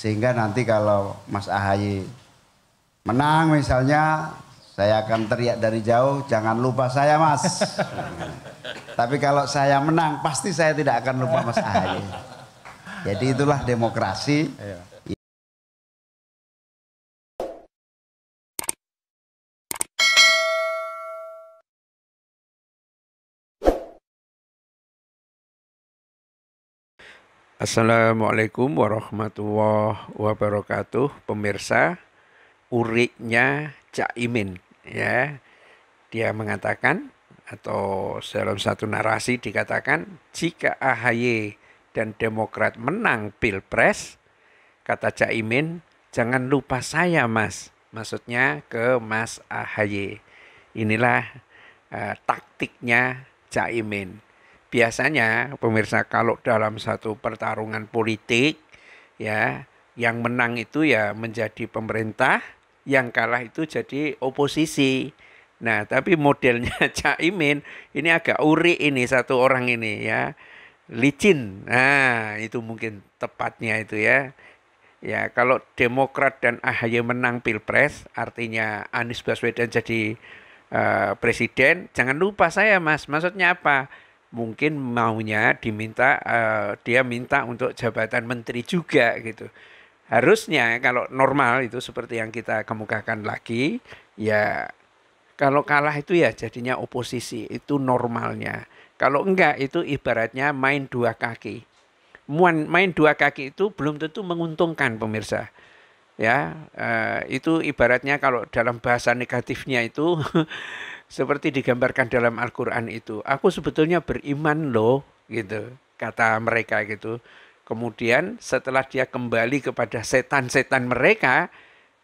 Sehingga nanti kalau Mas Ahaye menang misalnya, saya akan teriak dari jauh, jangan lupa saya Mas. Tapi kalau saya menang, pasti saya tidak akan lupa Mas Ahaye. Jadi itulah demokrasi. Iya. Assalamualaikum warahmatullahi wabarakatuh. Pemirsa, uriknya Cak Imin ya. Dia mengatakan atau dalam satu narasi dikatakan jika AHY dan Demokrat menang Pilpres, kata Cak Imin, jangan lupa saya Mas. Maksudnya ke Mas AHY. Inilah uh, taktiknya Cak Imin biasanya pemirsa kalau dalam satu pertarungan politik ya yang menang itu ya menjadi pemerintah, yang kalah itu jadi oposisi. Nah, tapi modelnya Cak Imin ini agak uri ini satu orang ini ya. Licin. Nah, itu mungkin tepatnya itu ya. Ya, kalau Demokrat dan AHY menang Pilpres, artinya Anies Baswedan jadi uh, presiden, jangan lupa saya Mas, maksudnya apa? mungkin maunya diminta uh, dia minta untuk jabatan menteri juga gitu. Harusnya kalau normal itu seperti yang kita kemukakan lagi ya kalau kalah itu ya jadinya oposisi itu normalnya. Kalau enggak itu ibaratnya main dua kaki. Main dua kaki itu belum tentu menguntungkan pemirsa ya eh, itu ibaratnya kalau dalam bahasa negatifnya itu seperti digambarkan dalam Al-Qur'an itu. Aku sebetulnya beriman loh gitu, kata mereka gitu. Kemudian setelah dia kembali kepada setan-setan mereka,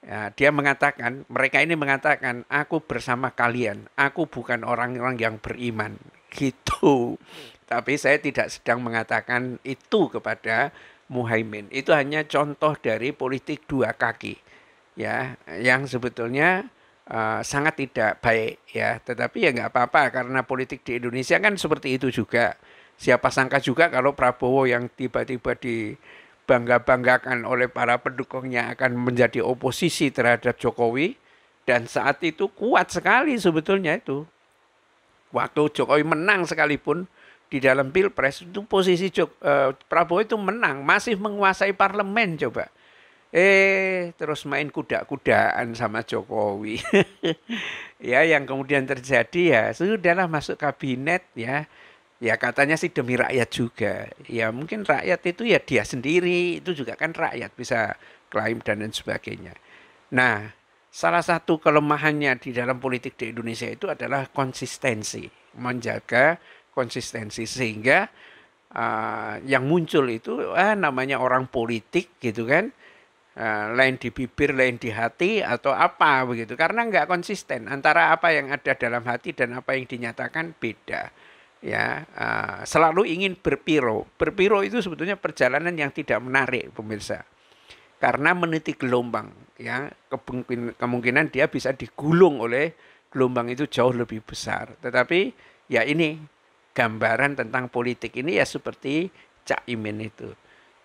ya, dia mengatakan, mereka ini mengatakan, aku bersama kalian, aku bukan orang-orang yang beriman. Gitu. Tapi saya tidak sedang mengatakan itu kepada Muhaimin. Itu hanya contoh dari politik dua kaki. Ya, yang sebetulnya uh, sangat tidak baik ya. Tetapi ya nggak apa-apa karena politik di Indonesia kan seperti itu juga. Siapa sangka juga kalau Prabowo yang tiba-tiba dibangga-banggakan oleh para pendukungnya akan menjadi oposisi terhadap Jokowi dan saat itu kuat sekali sebetulnya itu. Waktu Jokowi menang sekalipun di dalam pilpres itu posisi Jok, eh, Prabowo itu menang masih menguasai parlemen coba Eh, terus main kuda-kudaan sama Jokowi. ya, yang kemudian terjadi ya sudahlah masuk kabinet ya. Ya katanya sih demi rakyat juga. Ya mungkin rakyat itu ya dia sendiri, itu juga kan rakyat bisa klaim dan lain sebagainya. Nah, salah satu kelemahannya di dalam politik di Indonesia itu adalah konsistensi, menjaga konsistensi sehingga uh, yang muncul itu ah namanya orang politik gitu kan Eh, lain di bibir, lain di hati atau apa begitu. Karena nggak konsisten antara apa yang ada dalam hati dan apa yang dinyatakan beda. Ya, eh, selalu ingin berpiro. Berpiro itu sebetulnya perjalanan yang tidak menarik pemirsa. Karena meniti gelombang, ya kemungkinan dia bisa digulung oleh gelombang itu jauh lebih besar. Tetapi ya ini gambaran tentang politik ini ya seperti Cak Imin itu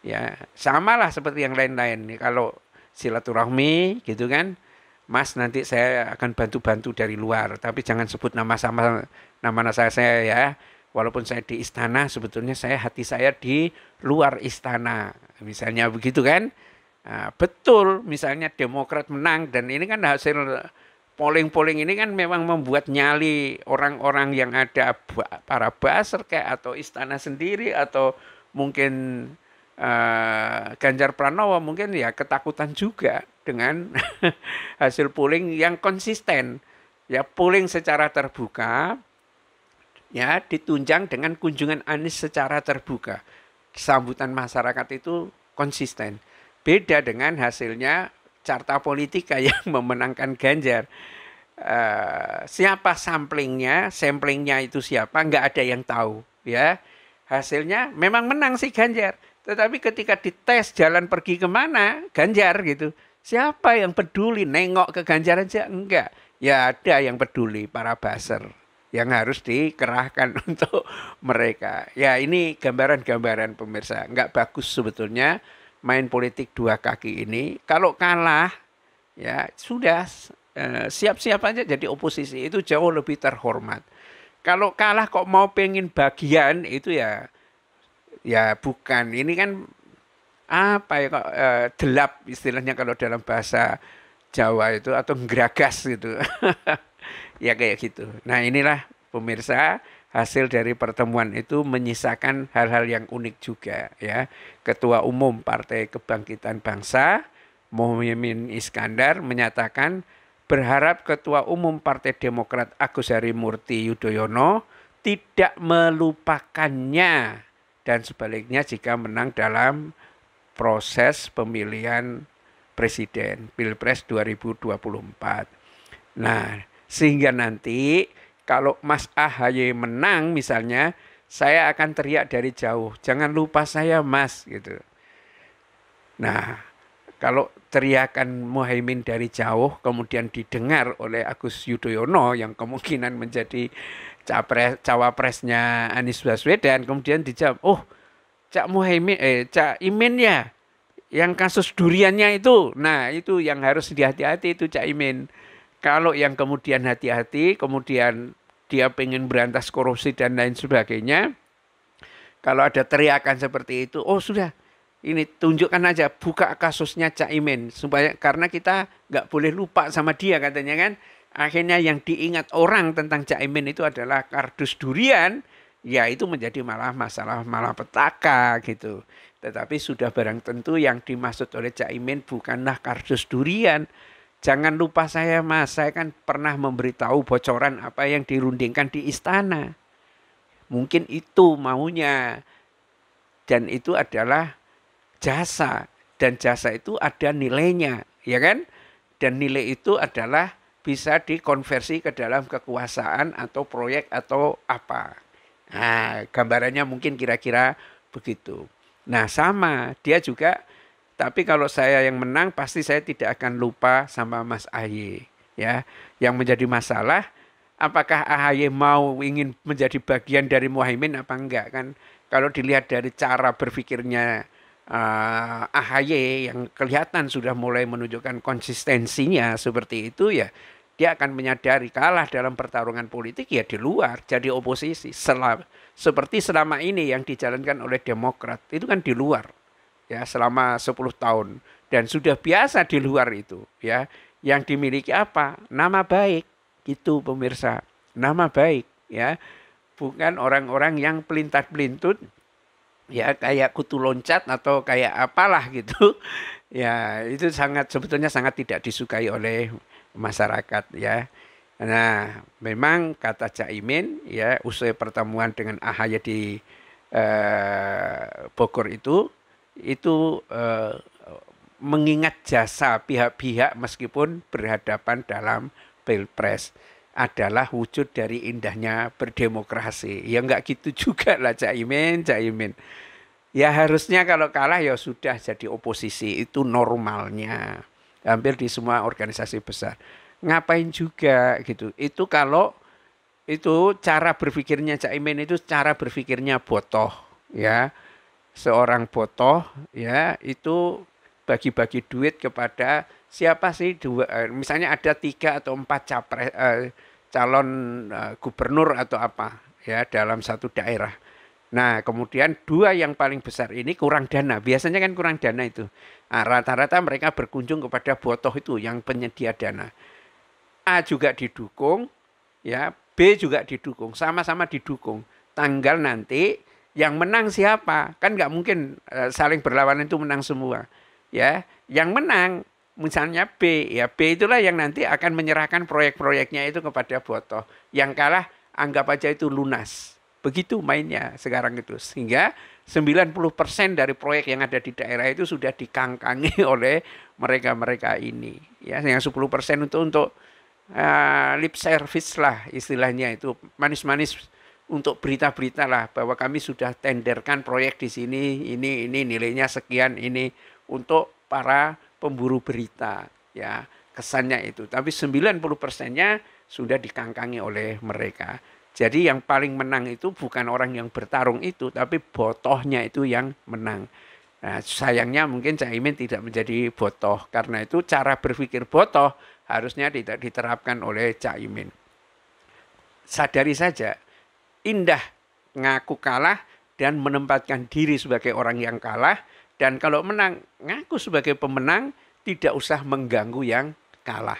ya samalah seperti yang lain-lain kalau silaturahmi gitu kan Mas nanti saya akan bantu-bantu dari luar tapi jangan sebut nama sama nama saya saya ya walaupun saya di istana sebetulnya saya hati saya di luar istana misalnya begitu kan nah, betul misalnya Demokrat menang dan ini kan hasil polling-polling ini kan memang membuat nyali orang-orang yang ada para baser kayak atau istana sendiri atau mungkin Eh, Ganjar Pranowo mungkin ya ketakutan juga dengan hasil polling yang konsisten ya polling secara terbuka ya ditunjang dengan kunjungan Anies secara terbuka sambutan masyarakat itu konsisten beda dengan hasilnya carta politika yang memenangkan Ganjar uh, siapa samplingnya samplingnya itu siapa nggak ada yang tahu ya hasilnya memang menang si Ganjar tetapi ketika dites jalan pergi kemana, Ganjar gitu. Siapa yang peduli nengok ke Ganjar aja? Enggak. Ya ada yang peduli para baser yang harus dikerahkan untuk mereka. Ya ini gambaran-gambaran pemirsa. Enggak bagus sebetulnya main politik dua kaki ini. Kalau kalah ya sudah eh, siap-siap aja jadi oposisi itu jauh lebih terhormat. Kalau kalah kok mau pengen bagian itu ya ya bukan ini kan apa ya kok e, delap istilahnya kalau dalam bahasa Jawa itu atau ngeragas gitu ya kayak gitu nah inilah pemirsa hasil dari pertemuan itu menyisakan hal-hal yang unik juga ya ketua umum Partai Kebangkitan Bangsa Mohaimin Iskandar menyatakan berharap ketua umum Partai Demokrat Agus Harimurti Yudhoyono tidak melupakannya dan sebaliknya jika menang dalam proses pemilihan presiden Pilpres 2024. Nah, sehingga nanti kalau Mas Ahaye menang misalnya, saya akan teriak dari jauh, jangan lupa saya Mas gitu. Nah, kalau teriakan Muhaimin dari jauh kemudian didengar oleh Agus Yudhoyono yang kemungkinan menjadi capres cawapresnya Anies Baswedan kemudian dijawab oh Cak Muhaimin eh Cak Imin ya yang kasus duriannya itu nah itu yang harus dihati-hati itu Cak Imin kalau yang kemudian hati-hati kemudian dia pengen berantas korupsi dan lain sebagainya kalau ada teriakan seperti itu oh sudah ini tunjukkan aja buka kasusnya Cak Imin supaya karena kita nggak boleh lupa sama dia katanya kan akhirnya yang diingat orang tentang Cak Imin itu adalah kardus durian, ya itu menjadi malah masalah malah petaka gitu. Tetapi sudah barang tentu yang dimaksud oleh Cak Imin bukanlah kardus durian. Jangan lupa saya mas, saya kan pernah memberitahu bocoran apa yang dirundingkan di istana. Mungkin itu maunya. Dan itu adalah jasa. Dan jasa itu ada nilainya, ya kan? Dan nilai itu adalah bisa dikonversi ke dalam kekuasaan atau proyek atau apa. Nah, gambarannya mungkin kira-kira begitu. Nah, sama, dia juga tapi kalau saya yang menang pasti saya tidak akan lupa sama Mas Ahy ya. Yang menjadi masalah apakah AHY mau ingin menjadi bagian dari Muhaimin apa enggak kan. Kalau dilihat dari cara berpikirnya uh, AHY yang kelihatan sudah mulai menunjukkan konsistensinya seperti itu ya dia akan menyadari kalah dalam pertarungan politik ya di luar jadi oposisi selama seperti selama ini yang dijalankan oleh Demokrat itu kan di luar ya selama 10 tahun dan sudah biasa di luar itu ya yang dimiliki apa nama baik itu pemirsa nama baik ya bukan orang-orang yang pelintat-pelintut ya kayak kutu loncat atau kayak apalah gitu ya itu sangat sebetulnya sangat tidak disukai oleh masyarakat ya. Nah, memang kata Cak Imin ya usai pertemuan dengan Ahaya di eh, Bogor itu itu eh, mengingat jasa pihak-pihak meskipun berhadapan dalam pilpres adalah wujud dari indahnya berdemokrasi. Ya enggak gitu juga lah Cak Imin Cak Imin Ya harusnya kalau kalah ya sudah jadi oposisi itu normalnya hampir di semua organisasi besar. Ngapain juga gitu. Itu kalau itu cara berpikirnya Cak Imin itu cara berpikirnya botoh ya. Seorang botoh ya itu bagi-bagi duit kepada siapa sih dua eh, misalnya ada tiga atau empat capres eh, calon eh, gubernur atau apa ya dalam satu daerah Nah, kemudian dua yang paling besar ini kurang dana. Biasanya kan kurang dana itu. Ah, rata-rata nah, mereka berkunjung kepada botoh itu yang penyedia dana. A juga didukung, ya B juga didukung, sama-sama didukung. Tanggal nanti yang menang siapa? Kan nggak mungkin eh, saling berlawanan itu menang semua. Ya, yang menang misalnya B, ya B itulah yang nanti akan menyerahkan proyek-proyeknya itu kepada botoh. Yang kalah anggap aja itu lunas Begitu mainnya sekarang itu. Sehingga 90% dari proyek yang ada di daerah itu sudah dikangkangi oleh mereka-mereka ini. Ya, yang 10% untuk untuk uh, eh, lip service lah istilahnya itu manis-manis untuk berita-berita lah bahwa kami sudah tenderkan proyek di sini ini ini nilainya sekian ini untuk para pemburu berita ya kesannya itu tapi 90 persennya sudah dikangkangi oleh mereka jadi yang paling menang itu bukan orang yang bertarung itu, tapi botohnya itu yang menang. Nah, sayangnya mungkin Cak Imin tidak menjadi botoh. Karena itu cara berpikir botoh harusnya tidak diterapkan oleh Cak Imin. Sadari saja, indah ngaku kalah dan menempatkan diri sebagai orang yang kalah. Dan kalau menang, ngaku sebagai pemenang, tidak usah mengganggu yang kalah.